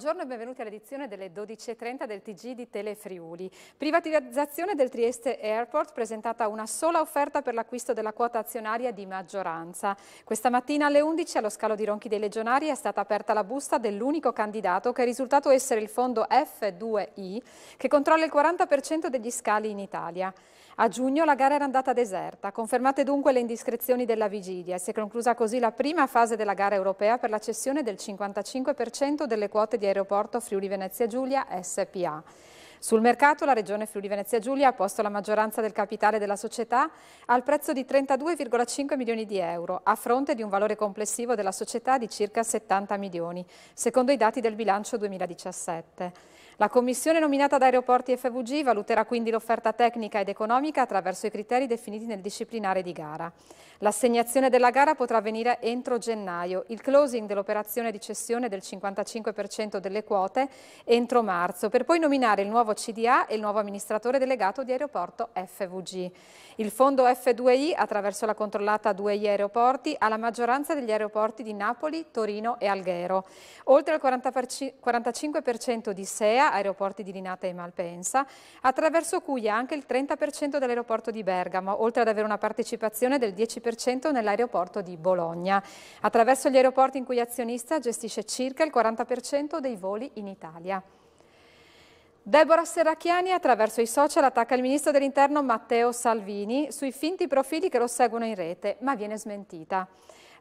Buongiorno e benvenuti all'edizione delle 12.30 del TG di Telefriuli. Privatizzazione del Trieste Airport, presentata una sola offerta per l'acquisto della quota azionaria di maggioranza. Questa mattina alle 11 allo scalo di Ronchi dei Legionari è stata aperta la busta dell'unico candidato che è risultato essere il fondo F2I che controlla il 40% degli scali in Italia. A giugno la gara era andata deserta, confermate dunque le indiscrezioni della vigilia e si è conclusa così la prima fase della gara europea per la cessione del 55% delle quote di aeroporto Friuli Venezia Giulia SPA. Sul mercato la Regione Friuli Venezia Giulia ha posto la maggioranza del capitale della società al prezzo di 32,5 milioni di euro, a fronte di un valore complessivo della società di circa 70 milioni, secondo i dati del bilancio 2017. La commissione nominata da Aeroporti FVG valuterà quindi l'offerta tecnica ed economica attraverso i criteri definiti nel disciplinare di gara. L'assegnazione della gara potrà avvenire entro gennaio, il closing dell'operazione di cessione del 55% delle quote entro marzo, per poi nominare il nuovo CDA e il nuovo amministratore delegato di Aeroporto FVG. Il fondo F2I, attraverso la controllata 2I Aeroporti, ha la maggioranza degli aeroporti di Napoli, Torino e Alghero. Oltre al 40, 45% di SEA aeroporti di Linate e Malpensa, attraverso cui anche il 30% dell'aeroporto di Bergamo, oltre ad avere una partecipazione del 10% nell'aeroporto di Bologna. Attraverso gli aeroporti in cui azionista gestisce circa il 40% dei voli in Italia. Deborah Serracchiani attraverso i social attacca il ministro dell'interno Matteo Salvini sui finti profili che lo seguono in rete, ma viene smentita.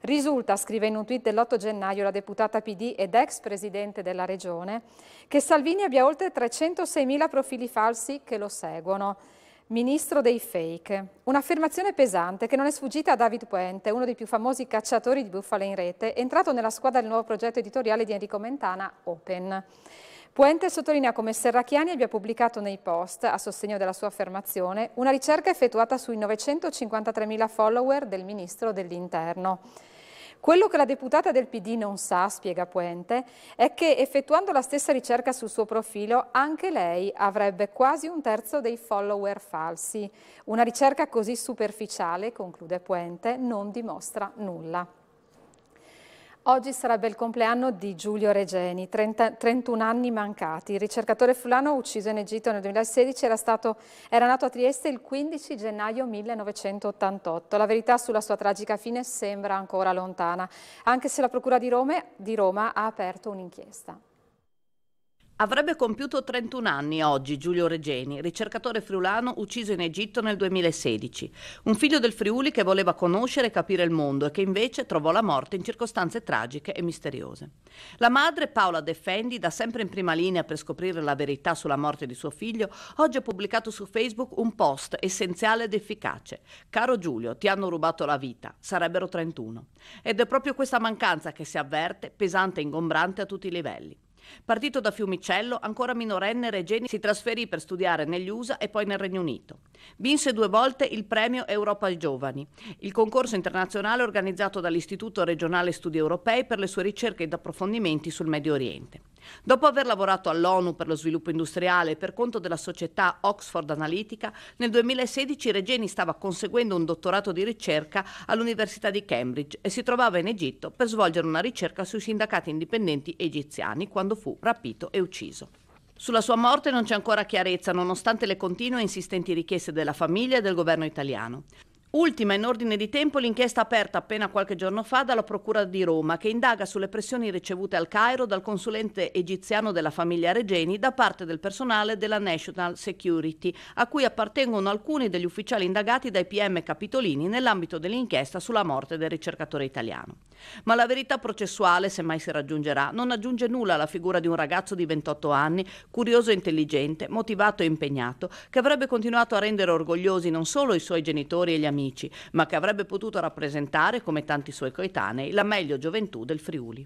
Risulta, scrive in un tweet dell'8 gennaio la deputata PD ed ex presidente della regione, che Salvini abbia oltre 306.000 profili falsi che lo seguono. Ministro dei fake. Un'affermazione pesante che non è sfuggita a David Puente, uno dei più famosi cacciatori di bufale in rete, entrato nella squadra del nuovo progetto editoriale di Enrico Mentana, Open. Puente sottolinea come Serracchiani abbia pubblicato nei post, a sostegno della sua affermazione, una ricerca effettuata sui 953.000 follower del Ministro dell'Interno. Quello che la deputata del PD non sa, spiega Puente, è che effettuando la stessa ricerca sul suo profilo, anche lei avrebbe quasi un terzo dei follower falsi. Una ricerca così superficiale, conclude Puente, non dimostra nulla. Oggi sarebbe il compleanno di Giulio Regeni, 30, 31 anni mancati. Il ricercatore fulano ucciso in Egitto nel 2016 era, stato, era, nato a Trieste il 15 gennaio 1988. La verità sulla sua tragica fine sembra ancora lontana, anche se la Procura di Roma, di Roma ha aperto un'inchiesta. Avrebbe compiuto 31 anni oggi Giulio Regeni, ricercatore friulano ucciso in Egitto nel 2016. Un figlio del Friuli che voleva conoscere e capire il mondo e che invece trovò la morte in circostanze tragiche e misteriose. La madre, Paola Defendi, da sempre in prima linea per scoprire la verità sulla morte di suo figlio, oggi ha pubblicato su Facebook un post essenziale ed efficace. Caro Giulio, ti hanno rubato la vita, sarebbero 31. Ed è proprio questa mancanza che si avverte, pesante e ingombrante a tutti i livelli. Partito da Fiumicello, ancora minorenne, Regeni si trasferì per studiare negli USA e poi nel Regno Unito. Vinse due volte il premio Europa ai Giovani, il concorso internazionale organizzato dall'Istituto regionale studi europei per le sue ricerche ed approfondimenti sul Medio Oriente. Dopo aver lavorato all'ONU per lo sviluppo industriale e per conto della società Oxford Analytica, nel 2016 Regeni stava conseguendo un dottorato di ricerca all'Università di Cambridge e si trovava in Egitto per svolgere una ricerca sui sindacati indipendenti egiziani quando fu rapito e ucciso. Sulla sua morte non c'è ancora chiarezza, nonostante le continue e insistenti richieste della famiglia e del governo italiano. Ultima in ordine di tempo l'inchiesta aperta appena qualche giorno fa dalla Procura di Roma che indaga sulle pressioni ricevute al Cairo dal consulente egiziano della famiglia Regeni da parte del personale della National Security, a cui appartengono alcuni degli ufficiali indagati dai PM capitolini nell'ambito dell'inchiesta sulla morte del ricercatore italiano. Ma la verità processuale, se mai si raggiungerà, non aggiunge nulla alla figura di un ragazzo di 28 anni, curioso e intelligente, motivato e impegnato, che avrebbe continuato a rendere orgogliosi non solo i suoi genitori e gli amici, amici, ma che avrebbe potuto rappresentare, come tanti suoi coetanei, la meglio gioventù del Friuli.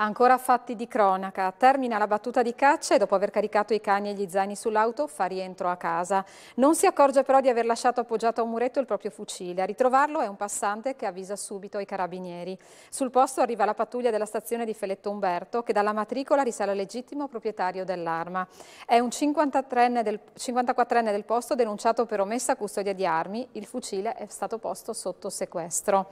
Ancora fatti di cronaca. Termina la battuta di caccia e dopo aver caricato i cani e gli zaini sull'auto fa rientro a casa. Non si accorge però di aver lasciato appoggiato a un muretto il proprio fucile. A ritrovarlo è un passante che avvisa subito i carabinieri. Sul posto arriva la pattuglia della stazione di Feletto Umberto che dalla matricola risale al legittimo proprietario dell'arma. È un 53enne del, 54enne del posto denunciato per omessa custodia di armi. Il fucile è stato posto sotto sequestro.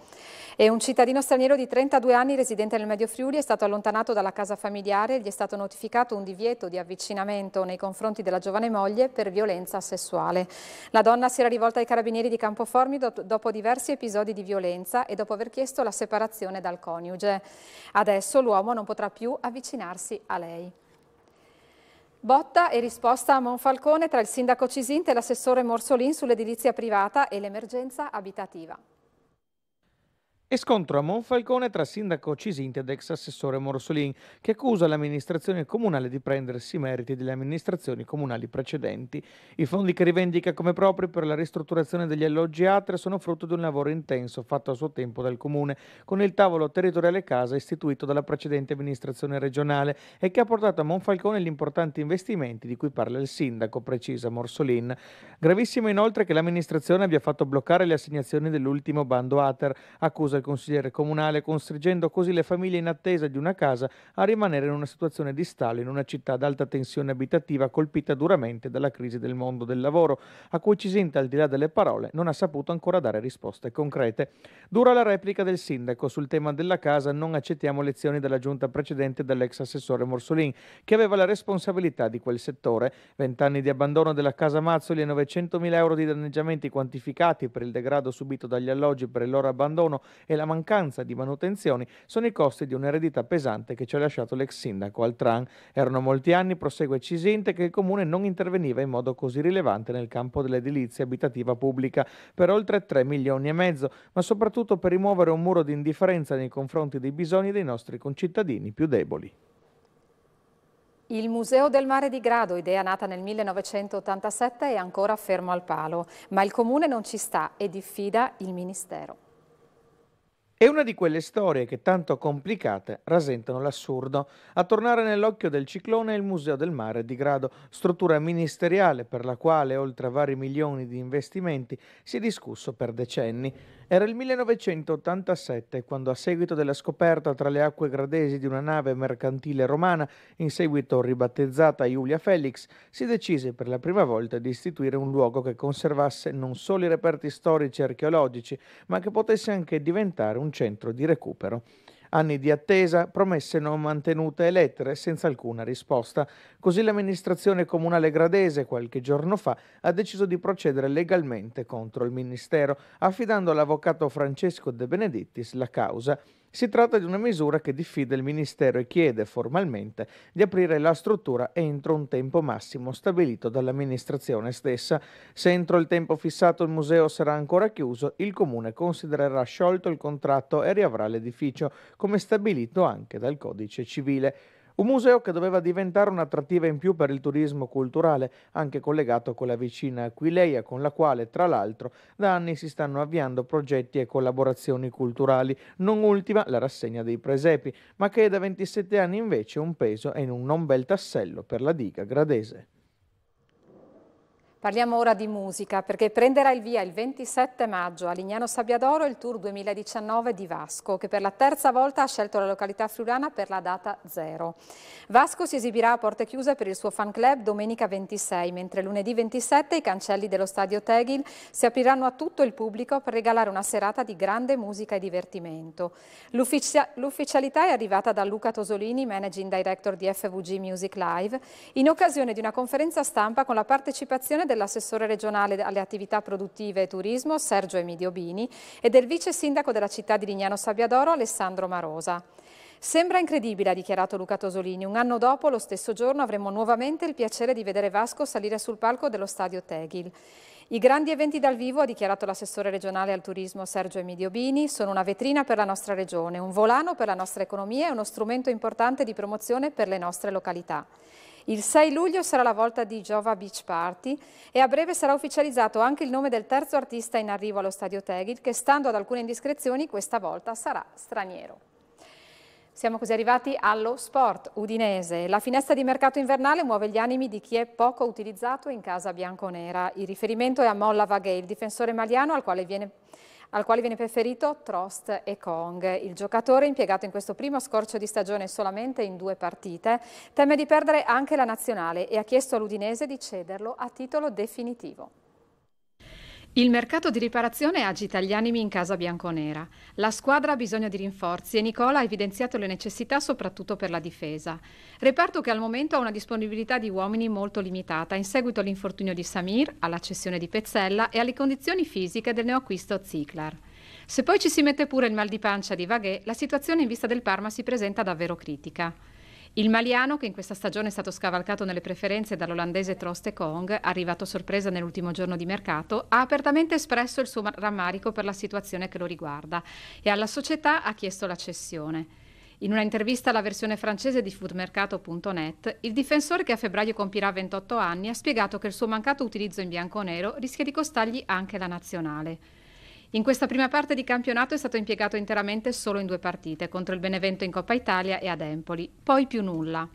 E un cittadino straniero di 32 anni residente nel Medio Friuli è stato allontanato allontanato dalla casa familiare, gli è stato notificato un divieto di avvicinamento nei confronti della giovane moglie per violenza sessuale. La donna si era rivolta ai carabinieri di Campoformi dopo diversi episodi di violenza e dopo aver chiesto la separazione dal coniuge. Adesso l'uomo non potrà più avvicinarsi a lei. Botta e risposta a Monfalcone tra il sindaco Cisinte e l'assessore Morsolin sull'edilizia privata e l'emergenza abitativa. E scontro a Monfalcone tra sindaco Cisinti ed ex assessore Morsolin, che accusa l'amministrazione comunale di prendersi i meriti delle amministrazioni comunali precedenti. I fondi che rivendica come propri per la ristrutturazione degli alloggi ATRE sono frutto di un lavoro intenso fatto a suo tempo dal Comune, con il tavolo territoriale casa istituito dalla precedente amministrazione regionale e che ha portato a Monfalcone gli importanti investimenti di cui parla il sindaco, precisa Morsolin. Gravissimo inoltre che l'amministrazione abbia fatto bloccare le assegnazioni dell'ultimo bando ATER, accusa il consigliere comunale, costringendo così le famiglie in attesa di una casa a rimanere in una situazione di stallo in una città ad alta tensione abitativa colpita duramente dalla crisi del mondo del lavoro, a cui Cisinta, al di là delle parole, non ha saputo ancora dare risposte concrete. Dura la replica del sindaco sul tema della casa, non accettiamo lezioni della giunta precedente dell'ex assessore Morsolin, che aveva la responsabilità di quel settore. Vent'anni di abbandono della casa Mazzoli e 900.000 euro di danneggiamenti quantificati per il degrado subito dagli alloggi per il loro abbandono e la mancanza di manutenzioni sono i costi di un'eredità pesante che ci ha lasciato l'ex sindaco Altran. Erano molti anni, prosegue Cisinte, che il comune non interveniva in modo così rilevante nel campo dell'edilizia abitativa pubblica per oltre 3 milioni e mezzo, ma soprattutto per rimuovere un muro di indifferenza nei confronti dei bisogni dei nostri concittadini più deboli. Il Museo del Mare di Grado, idea nata nel 1987, è ancora fermo al palo, ma il Comune non ci sta e diffida il Ministero. È una di quelle storie che tanto complicate rasentano l'assurdo. A tornare nell'occhio del ciclone è il Museo del Mare di Grado, struttura ministeriale per la quale, oltre a vari milioni di investimenti, si è discusso per decenni. Era il 1987 quando, a seguito della scoperta tra le acque gradesi di una nave mercantile romana, in seguito ribattezzata Iulia Felix, si decise per la prima volta di istituire un luogo che conservasse non solo i reperti storici e archeologici, ma che potesse anche diventare un centro di recupero. Anni di attesa, promesse non mantenute e lettere senza alcuna risposta. Così l'amministrazione comunale gradese qualche giorno fa ha deciso di procedere legalmente contro il Ministero, affidando all'avvocato Francesco De Benedittis la causa. Si tratta di una misura che diffida il Ministero e chiede formalmente di aprire la struttura entro un tempo massimo stabilito dall'amministrazione stessa. Se entro il tempo fissato il museo sarà ancora chiuso, il Comune considererà sciolto il contratto e riavrà l'edificio, come stabilito anche dal Codice civile. Un museo che doveva diventare un'attrattiva in più per il turismo culturale, anche collegato con la vicina Aquileia, con la quale, tra l'altro, da anni si stanno avviando progetti e collaborazioni culturali, non ultima la rassegna dei presepi, ma che è da 27 anni invece un peso e un non bel tassello per la diga gradese. Parliamo ora di musica perché prenderà il via il 27 maggio a Lignano Sabbiadoro il Tour 2019 di Vasco che per la terza volta ha scelto la località friulana per la data zero. Vasco si esibirà a porte chiuse per il suo fan club domenica 26 mentre lunedì 27 i cancelli dello stadio Tegil si apriranno a tutto il pubblico per regalare una serata di grande musica e divertimento. L'ufficialità è arrivata da Luca Tosolini, managing director di FVG Music Live, in occasione di una conferenza stampa con la partecipazione del dell'assessore regionale alle attività produttive e turismo Sergio Emidio Bini e del vice sindaco della città di Lignano Sabbiadoro Alessandro Marosa. Sembra incredibile, ha dichiarato Luca Tosolini. Un anno dopo, lo stesso giorno, avremo nuovamente il piacere di vedere Vasco salire sul palco dello stadio Tegil. I grandi eventi dal vivo, ha dichiarato l'assessore regionale al turismo Sergio Emidio Bini, sono una vetrina per la nostra regione, un volano per la nostra economia e uno strumento importante di promozione per le nostre località. Il 6 luglio sarà la volta di Giova Beach Party e a breve sarà ufficializzato anche il nome del terzo artista in arrivo allo stadio Tegil che stando ad alcune indiscrezioni questa volta sarà straniero. Siamo così arrivati allo sport udinese. La finestra di mercato invernale muove gli animi di chi è poco utilizzato in casa bianconera. Il riferimento è a Molla Vaghe, il difensore maliano al quale viene al quale viene preferito Trost e Kong. Il giocatore, impiegato in questo primo scorcio di stagione solamente in due partite, teme di perdere anche la nazionale e ha chiesto all'Udinese di cederlo a titolo definitivo. Il mercato di riparazione agita gli animi in casa bianconera. La squadra ha bisogno di rinforzi e Nicola ha evidenziato le necessità soprattutto per la difesa. Reparto che al momento ha una disponibilità di uomini molto limitata in seguito all'infortunio di Samir, alla cessione di Pezzella e alle condizioni fisiche del neoacquisto Ziklar. Se poi ci si mette pure il mal di pancia di Vaghe, la situazione in vista del Parma si presenta davvero critica. Il maliano, che in questa stagione è stato scavalcato nelle preferenze dall'olandese Troste Kong, arrivato a sorpresa nell'ultimo giorno di mercato, ha apertamente espresso il suo rammarico per la situazione che lo riguarda e alla società ha chiesto la cessione. In una intervista alla versione francese di foodmercato.net, il difensore che a febbraio compirà 28 anni ha spiegato che il suo mancato utilizzo in bianco-nero rischia di costargli anche la nazionale. In questa prima parte di campionato è stato impiegato interamente solo in due partite, contro il Benevento in Coppa Italia e ad Empoli, poi più nulla.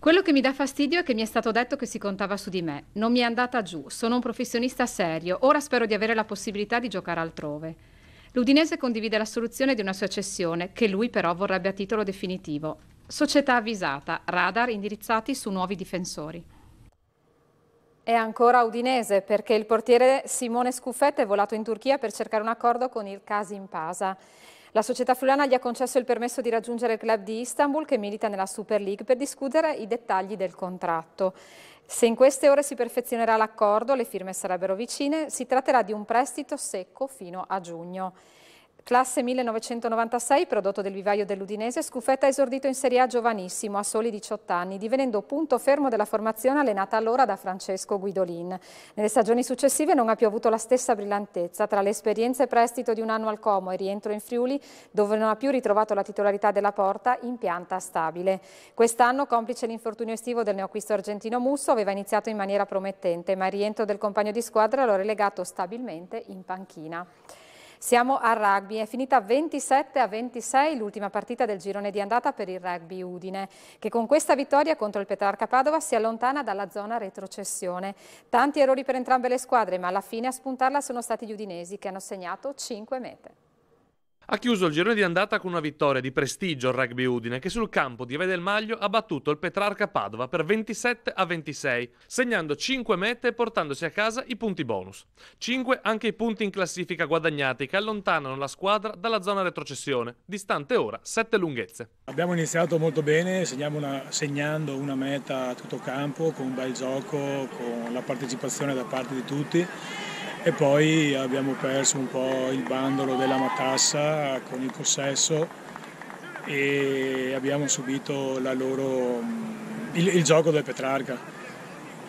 Quello che mi dà fastidio è che mi è stato detto che si contava su di me. Non mi è andata giù, sono un professionista serio, ora spero di avere la possibilità di giocare altrove. L'Udinese condivide la soluzione di una sua cessione, che lui però vorrebbe a titolo definitivo. Società avvisata, radar indirizzati su nuovi difensori. È ancora udinese perché il portiere Simone Scuffetta è volato in Turchia per cercare un accordo con il Kasim Pasa. La società friulana gli ha concesso il permesso di raggiungere il club di Istanbul che milita nella Super League per discutere i dettagli del contratto. Se in queste ore si perfezionerà l'accordo, le firme sarebbero vicine, si tratterà di un prestito secco fino a giugno. Classe 1996, prodotto del vivaio dell'Udinese, Scufetta ha esordito in Serie A giovanissimo, a soli 18 anni, divenendo punto fermo della formazione allenata allora da Francesco Guidolin. Nelle stagioni successive non ha più avuto la stessa brillantezza, tra le esperienze prestito di un anno al Como e rientro in Friuli, dove non ha più ritrovato la titolarità della porta, in pianta stabile. Quest'anno, complice l'infortunio estivo del neoacquisto argentino Musso, aveva iniziato in maniera promettente, ma il rientro del compagno di squadra lo relegato stabilmente in panchina. Siamo a rugby, è finita 27 a 26 l'ultima partita del girone di andata per il rugby Udine, che con questa vittoria contro il Petrarca Padova si allontana dalla zona retrocessione. Tanti errori per entrambe le squadre, ma alla fine a spuntarla sono stati gli udinesi che hanno segnato 5 mete ha chiuso il girone di andata con una vittoria di prestigio al rugby Udine che sul campo di Vede Maglio ha battuto il Petrarca Padova per 27 a 26, segnando 5 mete e portandosi a casa i punti bonus. 5 anche i punti in classifica guadagnati che allontanano la squadra dalla zona retrocessione, distante ora 7 lunghezze. Abbiamo iniziato molto bene, una, segnando una meta a tutto campo con un bel gioco, con la partecipazione da parte di tutti e poi abbiamo perso un po' il bandolo della matassa con il possesso e abbiamo subito loro, mm, il, il gioco del Petrarca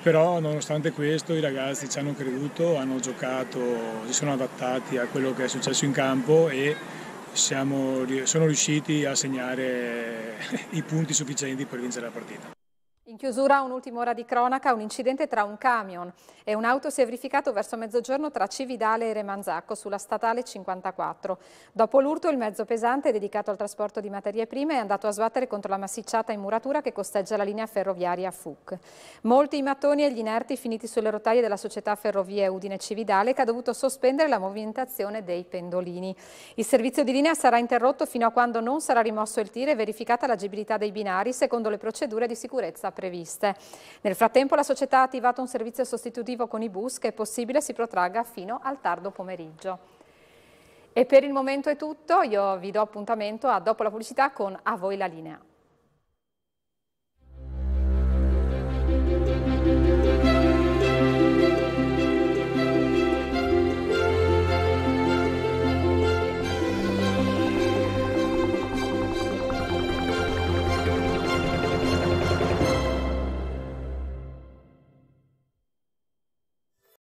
però nonostante questo i ragazzi ci hanno creduto, hanno giocato, si sono adattati a quello che è successo in campo e siamo, sono riusciti a segnare i punti sufficienti per vincere la partita. In chiusura un'ultima ora di cronaca, un incidente tra un camion e un'auto si è verificato verso mezzogiorno tra Cividale e Remanzacco sulla statale 54. Dopo l'urto il mezzo pesante dedicato al trasporto di materie prime è andato a sbattere contro la massicciata in muratura che costeggia la linea ferroviaria FUC. Molti i mattoni e gli inerti finiti sulle rotaie della società Ferrovie Udine Cividale che ha dovuto sospendere la movimentazione dei pendolini. Il servizio di linea sarà interrotto fino a quando non sarà rimosso il tir e verificata l'agibilità dei binari secondo le procedure di sicurezza previste previste. Nel frattempo la società ha attivato un servizio sostitutivo con i bus che è possibile si protragga fino al tardo pomeriggio. E per il momento è tutto, io vi do appuntamento a dopo la pubblicità con A voi la linea.